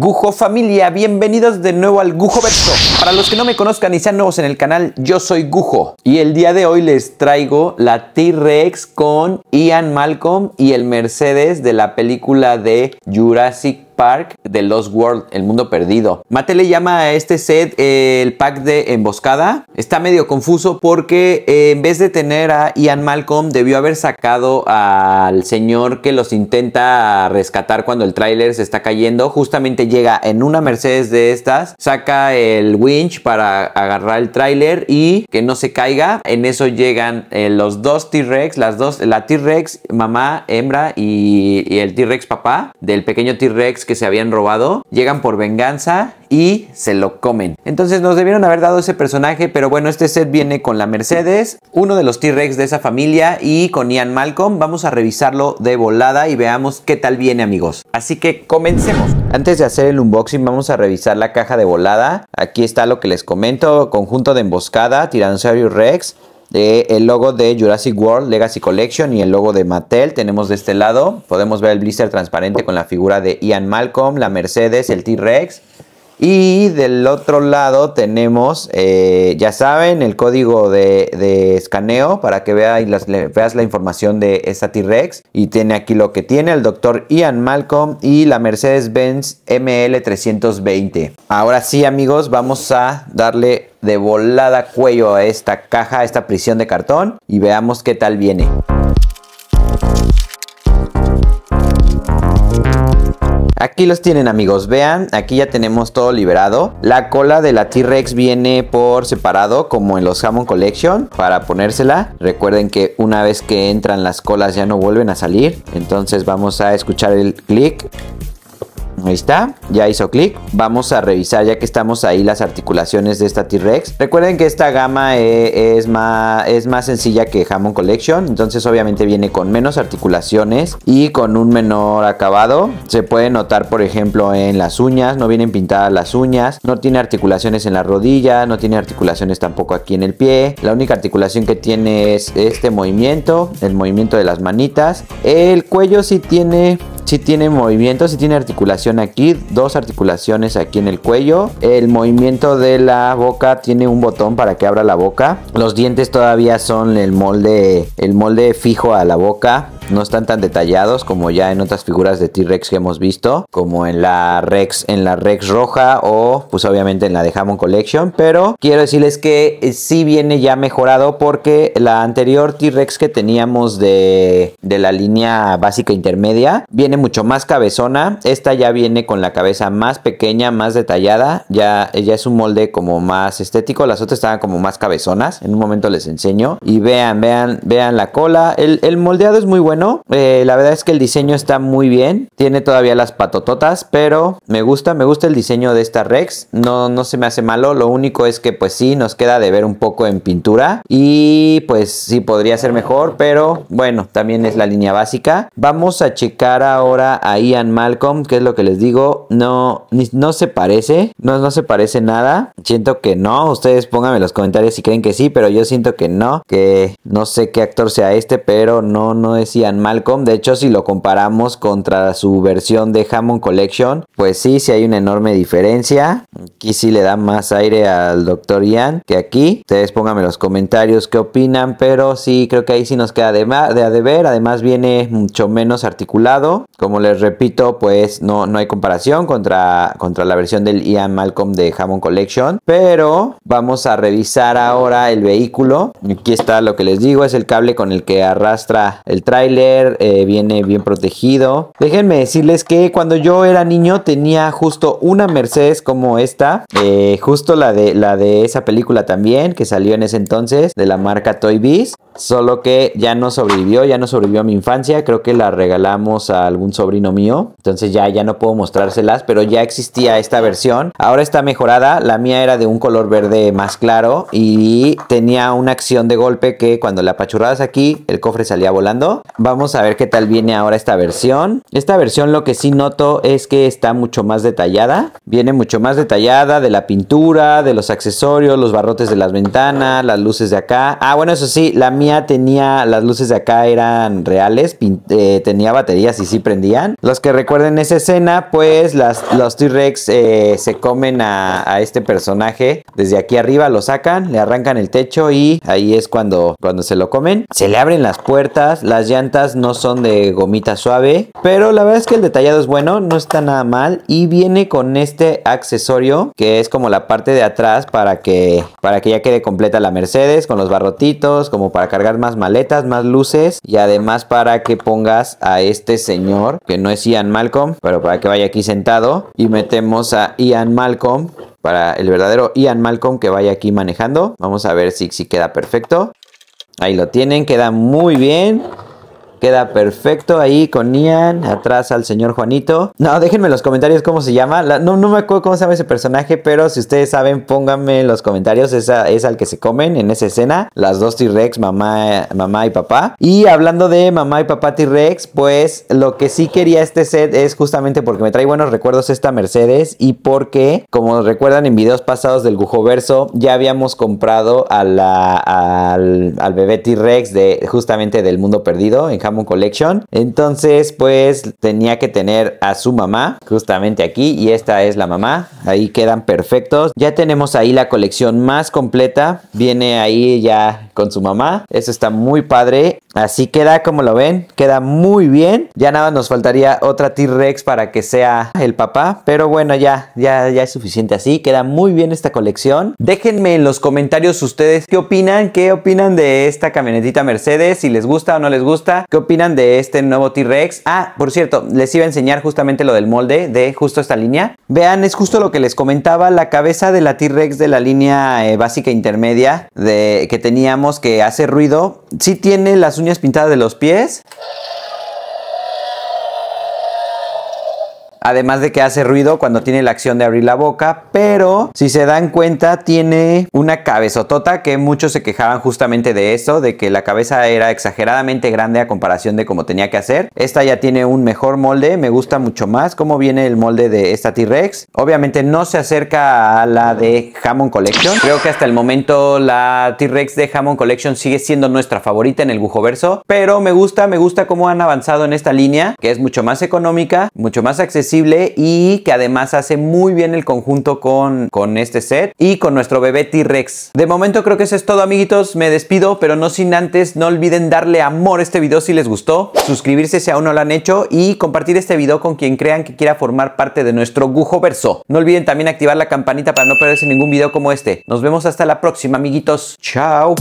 Gujo familia, bienvenidos de nuevo al Gujo Verso. Para los que no me conozcan y sean nuevos en el canal, yo soy Gujo y el día de hoy les traigo la T-Rex con Ian Malcolm y el Mercedes de la película de Jurassic de Lost World, El Mundo Perdido. Mate le llama a este set eh, el pack de emboscada. Está medio confuso porque eh, en vez de tener a Ian Malcolm debió haber sacado al señor que los intenta rescatar cuando el tráiler se está cayendo. Justamente llega en una Mercedes de estas, saca el winch para agarrar el tráiler y que no se caiga. En eso llegan eh, los dos T-Rex, las dos, la T-Rex mamá, hembra y, y el T-Rex papá del pequeño T-Rex que se habían robado, llegan por venganza y se lo comen. Entonces nos debieron haber dado ese personaje, pero bueno, este set viene con la Mercedes, uno de los T-Rex de esa familia y con Ian Malcolm. Vamos a revisarlo de volada y veamos qué tal viene, amigos. Así que comencemos. Antes de hacer el unboxing, vamos a revisar la caja de volada. Aquí está lo que les comento, conjunto de emboscada, Tyrannosaurus Rex, el logo de Jurassic World Legacy Collection y el logo de Mattel. Tenemos de este lado, podemos ver el blister transparente con la figura de Ian Malcolm, la Mercedes, el T-Rex. Y del otro lado tenemos, eh, ya saben, el código de, escaneo para que veas, veas la información de esta T-Rex. Y tiene aquí lo que tiene el doctor Ian Malcolm y la Mercedes-Benz ML320. Ahora sí, amigos, vamos a darle de volada cuello a esta caja, a esta prisión de cartón y veamos qué tal viene. Aquí los tienen amigos, vean, aquí ya tenemos todo liberado. La cola de la T-Rex viene por separado como en los Hammond Collection para ponérsela. Recuerden que una vez que entran las colas ya no vuelven a salir. Entonces vamos a escuchar el clic. Ahí está, ya hizo clic. Vamos a revisar ya que estamos ahí las articulaciones de esta T-Rex. Recuerden que esta gama eh, es, más, es más sencilla que Hammond Collection, entonces obviamente viene con menos articulaciones y con un menor acabado. Se puede notar por ejemplo en las uñas, no vienen pintadas las uñas, no tiene articulaciones en la rodilla, no tiene articulaciones tampoco aquí en el pie. La única articulación que tiene es este movimiento, el movimiento de las manitas. El cuello sí tiene ...si tiene movimiento, si tiene articulación aquí, dos articulaciones aquí en el cuello. El movimiento de la boca tiene un botón para que abra la boca. Los dientes todavía son el molde, el molde fijo a la boca no están tan detallados como ya en otras figuras de T-Rex que hemos visto, como en la Rex, en la Rex roja o pues obviamente en la de Hammond Collection, pero quiero decirles que eh, sí viene ya mejorado porque la anterior T-Rex que teníamos de, la línea básica intermedia viene mucho más cabezona, esta ya viene con la cabeza más pequeña, más detallada, ya, es un molde como más estético, las otras estaban como más cabezonas, en un momento les enseño y vean, vean, vean la cola, el moldeado es muy bueno eh, la verdad es que el diseño está muy bien. Tiene todavía las patototas, pero me gusta, me gusta el diseño de esta Rex. No, no se me hace malo. Lo único es que pues sí, nos queda de ver un poco en pintura. Y pues sí, podría ser mejor, pero bueno, también es la línea básica. Vamos a checar ahora a Ian Malcolm, que es lo que les digo. No, no se parece, no, no se parece nada. Siento que no. Ustedes pónganme en los comentarios si creen que sí, pero yo siento que no. Que no sé qué actor sea este, pero no, no es Ian Malcolm. De hecho, si lo comparamos contra su versión de Hammond Collection, pues sí, sí hay una enorme diferencia. Aquí sí le da más aire al Doctor Ian que aquí. Ustedes pónganme los comentarios qué opinan, pero sí, creo que ahí sí nos queda de, de Además, viene mucho menos articulado. Como les repito, pues no, no hay comparación contra, contra la versión del Ian Malcolm de Hammond Collection. Pero vamos a revisar ahora el vehículo. Aquí está lo que les digo, es el cable con el que arrastra el trailer eh, viene bien protegido. Déjenme decirles que cuando yo era niño tenía justo una Mercedes como esta, eh, justo la de, la de esa película también que salió en ese entonces de la marca Toy Biz. Solo que ya no sobrevivió, ya no sobrevivió a mi infancia. Creo que la regalamos a algún sobrino mío. Entonces ya, ya no puedo mostrárselas, pero ya existía esta versión. Ahora está mejorada. La mía era de un color verde más claro y tenía una acción de golpe que cuando la apachurrabas aquí, el cofre salía volando. Vamos a ver qué tal viene ahora esta versión. Esta versión lo que sí noto es que está mucho más detallada. Viene mucho más detallada de la pintura, de los accesorios, los barrotes de las ventanas, las luces de acá. Ah, bueno, eso sí, la mía tenía las luces de acá eran reales, eh, tenía baterías y si prendían. Los que recuerden esa escena, pues las, los T-Rex eh, se comen a, este personaje. Desde aquí arriba lo sacan, le arrancan el techo y ahí es cuando, cuando se lo comen. Se le abren las puertas, las llantas no son de gomita suave, pero la verdad es que el detallado es bueno, no está nada mal y viene con este accesorio que es como la parte de atrás para que, para que ya quede completa la Mercedes con los barrotitos, como para cargar más maletas, más luces y además para que pongas a este señor, que no es Ian Malcolm, pero para que vaya aquí sentado y metemos a Ian Malcolm. Para el verdadero Ian Malcolm que vaya aquí manejando. Vamos a ver si, si queda perfecto. Ahí lo tienen, queda muy bien. Queda perfecto ahí con Ian. Atrás al señor Juanito. No, déjenme en los comentarios cómo se llama. no, no me acuerdo cómo se llama ese personaje, pero si ustedes saben, pónganme en los comentarios. Esa es al que se comen en esa escena. Las dos T-Rex, mamá, mamá y papá. Y hablando de mamá y papá T-Rex, pues lo que sí quería este set es justamente porque me trae buenos recuerdos esta Mercedes y porque, como recuerdan en videos pasados del Gujoverso, ya habíamos comprado al, al bebé T-Rex de justamente del mundo perdido en Collection. Entonces, pues tenía que tener a su mamá justamente aquí y esta es la mamá. Ahí quedan perfectos. Ya tenemos ahí la colección más completa. Viene ahí ya con su mamá. Eso está muy padre. Así queda como lo ven, queda muy bien. Ya nada nos faltaría otra T-Rex para que sea el papá, pero bueno, ya ya ya es suficiente así, queda muy bien esta colección. Déjenme en los comentarios ustedes qué opinan, qué opinan de esta camionetita Mercedes, si les gusta o no les gusta. ¿Qué opinan de este nuevo T-Rex? Ah, por cierto, les iba a enseñar justamente lo del molde de justo esta línea. Vean, es justo lo que les comentaba, la cabeza de la T-Rex de la línea eh, básica intermedia de, que teníamos que hace ruido. Sí tiene las uñas pintadas de los pies. Además de que hace ruido cuando tiene la acción de abrir la boca, pero si se dan cuenta tiene una cabezotota que muchos se quejaban justamente de eso, de que la cabeza era exageradamente grande a comparación de como tenía que hacer. Esta ya tiene un mejor molde, me gusta mucho más cómo viene el molde de esta T-Rex. Obviamente no se acerca a la de Hammond Collection. Creo que hasta el momento la T-Rex de Hammond Collection sigue siendo nuestra favorita en el verso pero me gusta, me gusta cómo han avanzado en esta línea, que es mucho más económica, mucho más accesible y que además hace muy bien el conjunto con, con este set y con nuestro bebé T-Rex. De momento creo que eso es todo amiguitos, me despido, pero no sin antes, no olviden darle amor a este video si les gustó, suscribirse si aún no lo han hecho y compartir este video con quien crean que quiera formar parte de nuestro Gujo Verso. No olviden también activar la campanita para no perderse ningún video como este. Nos vemos hasta la próxima amiguitos, chao.